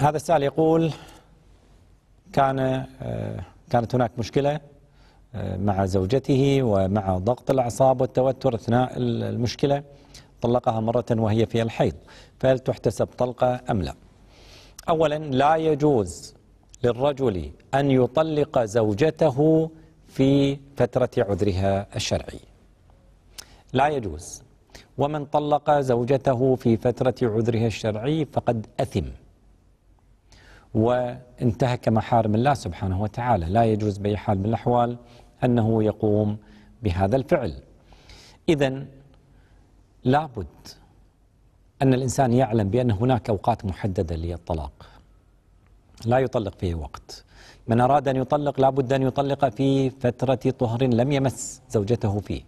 هذا السائل يقول كان آه، كانت هناك مشكلة آه، مع زوجته ومع ضغط الأعصاب والتوتر أثناء المشكلة طلقها مرة وهي في الحيض فهل تحتسب طلقة أم لا أولا لا يجوز للرجل أن يطلق زوجته في فترة عذرها الشرعي لا يجوز ومن طلق زوجته في فترة عذرها الشرعي فقد أثم وانتهك محارم الله سبحانه وتعالى لا يجوز بأي حال من الأحوال أنه يقوم بهذا الفعل إذا لابد أن الإنسان يعلم بأن هناك أوقات محددة للطلاق لا يطلق فيه وقت من أراد أن يطلق لابد أن يطلق في فترة طهر لم يمس زوجته فيه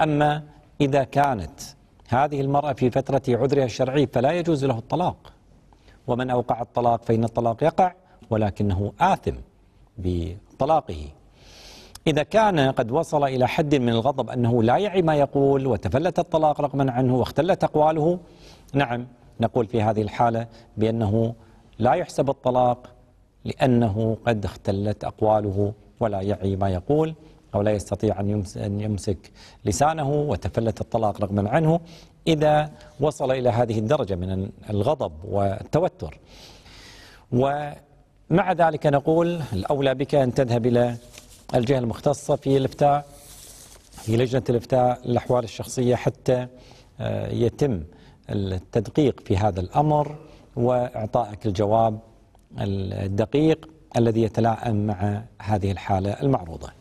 أما إذا كانت هذه المرأة في فترة عذرها الشرعي فلا يجوز له الطلاق ومن أوقع الطلاق فإن الطلاق يقع ولكنه آثم بطلاقه إذا كان قد وصل إلى حد من الغضب أنه لا يعي ما يقول وتفلت الطلاق رغما عنه واختلت أقواله نعم نقول في هذه الحالة بأنه لا يحسب الطلاق لأنه قد اختلت أقواله ولا يعي ما يقول أو لا يستطيع أن يمسك لسانه وتفلت الطلاق رغما عنه إذا وصل إلى هذه الدرجة من الغضب والتوتر ومع ذلك نقول الأولى بك أن تذهب إلى الجهة المختصة في الإفتاء في لجنة الإفتاء للأحوال الشخصية حتى آه، يتم التدقيق في هذا الأمر وإعطائك الجواب الدقيق الذي يتلائم مع هذه الحالة المعروضة